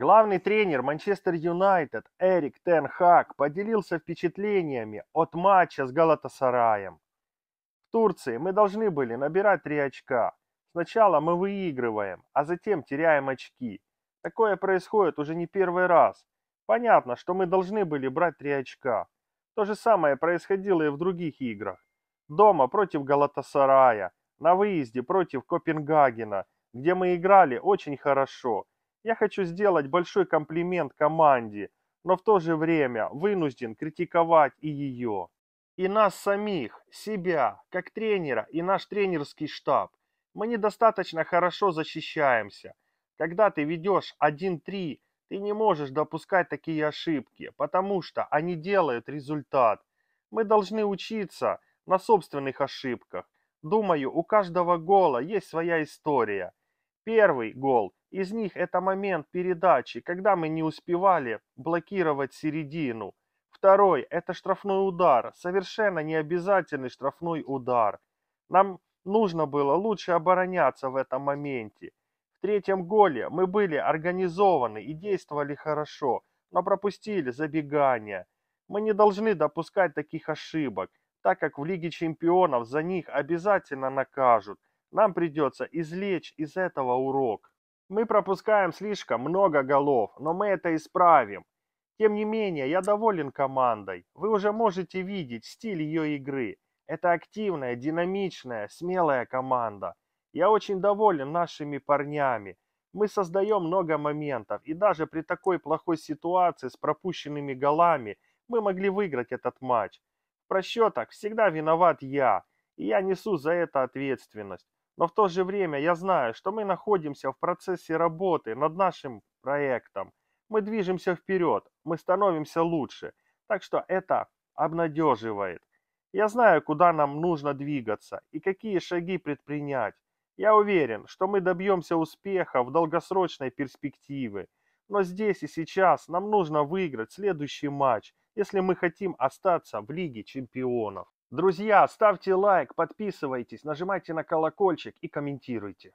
Главный тренер Манчестер Юнайтед Эрик Тенхак поделился впечатлениями от матча с Галатасараем. В Турции мы должны были набирать три очка. Сначала мы выигрываем, а затем теряем очки. Такое происходит уже не первый раз. Понятно, что мы должны были брать три очка. То же самое происходило и в других играх. Дома против Галатасарая, на выезде против Копенгагена, где мы играли очень хорошо я хочу сделать большой комплимент команде, но в то же время вынужден критиковать и ее. И нас самих, себя, как тренера и наш тренерский штаб. Мы недостаточно хорошо защищаемся. Когда ты ведешь 1-3, ты не можешь допускать такие ошибки, потому что они делают результат. Мы должны учиться на собственных ошибках. Думаю, у каждого гола есть своя история. Первый гол из них это момент передачи, когда мы не успевали блокировать середину. Второй – это штрафной удар, совершенно необязательный штрафной удар. Нам нужно было лучше обороняться в этом моменте. В третьем голе мы были организованы и действовали хорошо, но пропустили забегание. Мы не должны допускать таких ошибок, так как в Лиге Чемпионов за них обязательно накажут. Нам придется извлечь из этого урок. Мы пропускаем слишком много голов, но мы это исправим. Тем не менее, я доволен командой. Вы уже можете видеть стиль ее игры. Это активная, динамичная, смелая команда. Я очень доволен нашими парнями. Мы создаем много моментов, и даже при такой плохой ситуации с пропущенными голами мы могли выиграть этот матч. В просчетах всегда виноват я, и я несу за это ответственность. Но в то же время я знаю, что мы находимся в процессе работы над нашим проектом. Мы движемся вперед, мы становимся лучше. Так что это обнадеживает. Я знаю, куда нам нужно двигаться и какие шаги предпринять. Я уверен, что мы добьемся успеха в долгосрочной перспективе. Но здесь и сейчас нам нужно выиграть следующий матч, если мы хотим остаться в Лиге чемпионов. Друзья, ставьте лайк, подписывайтесь, нажимайте на колокольчик и комментируйте.